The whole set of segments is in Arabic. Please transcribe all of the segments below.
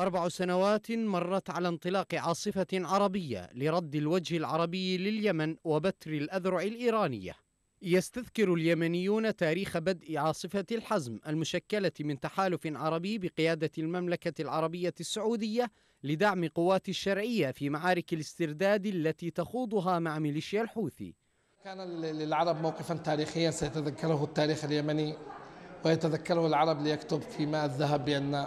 أربع سنوات مرت على انطلاق عاصفة عربية لرد الوجه العربي لليمن وبتر الأذرع الإيرانية يستذكر اليمنيون تاريخ بدء عاصفة الحزم المشكلة من تحالف عربي بقيادة المملكة العربية السعودية لدعم قوات الشرعية في معارك الاسترداد التي تخوضها مع ميليشيا الحوثي كان للعرب موقفا تاريخيا سيتذكره التاريخ اليمني ويتذكره العرب ليكتب في ماء الذهب بأن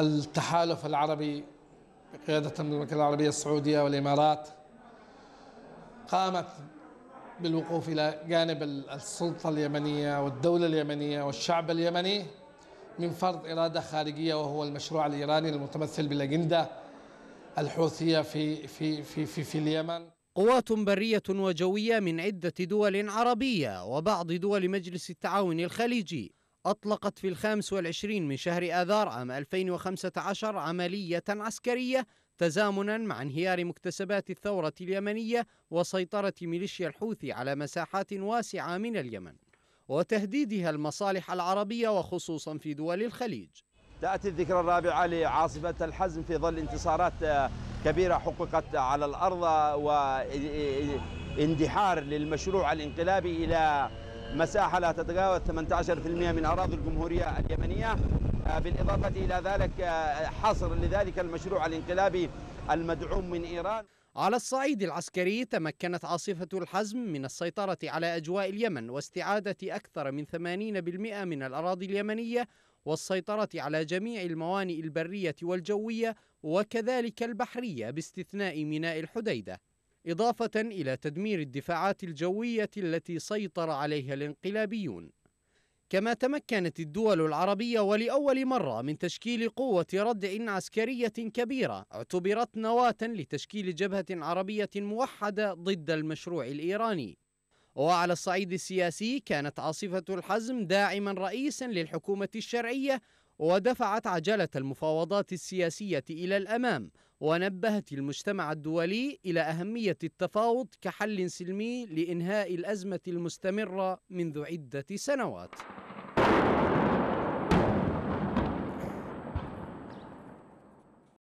التحالف العربي بقيادة المملكة العربية السعودية والإمارات قامت بالوقوف إلى جانب السلطة اليمنية والدولة اليمنية والشعب اليمني من فرض إرادة خارجية وهو المشروع الإيراني المتمثل بالأجندة الحوثية في في في في, في اليمن قوات برية وجوية من عدة دول عربية وبعض دول مجلس التعاون الخليجي أطلقت في الخامس والعشرين من شهر آذار عام 2015 عملية عسكرية تزامنا مع انهيار مكتسبات الثورة اليمنية وسيطرة ميليشيا الحوثي على مساحات واسعة من اليمن وتهديدها المصالح العربية وخصوصا في دول الخليج تأتي الذكرى الرابعة لعاصفة الحزم في ظل انتصارات آه، كبيرة حققت على الأرض واندحار آه، آه، للمشروع الانقلابي إلى مساحة لا تتجاوز 18% من أراضي الجمهورية اليمنية آه، بالإضافة إلى ذلك آه، حصر لذلك المشروع الانقلابي المدعوم من إيران على الصعيد العسكري تمكنت عاصفة الحزم من السيطرة على أجواء اليمن واستعادة أكثر من 80% من الأراضي اليمنية والسيطرة على جميع الموانئ البرية والجوية وكذلك البحرية باستثناء ميناء الحديدة إضافة إلى تدمير الدفاعات الجوية التي سيطر عليها الانقلابيون كما تمكنت الدول العربية ولأول مرة من تشكيل قوة ردع عسكرية كبيرة اعتبرت نواة لتشكيل جبهة عربية موحدة ضد المشروع الإيراني وعلى الصعيد السياسي كانت عاصفة الحزم داعما رئيسا للحكومة الشرعية ودفعت عجلة المفاوضات السياسية إلى الأمام ونبهت المجتمع الدولي إلى أهمية التفاوض كحل سلمي لإنهاء الأزمة المستمرة منذ عدة سنوات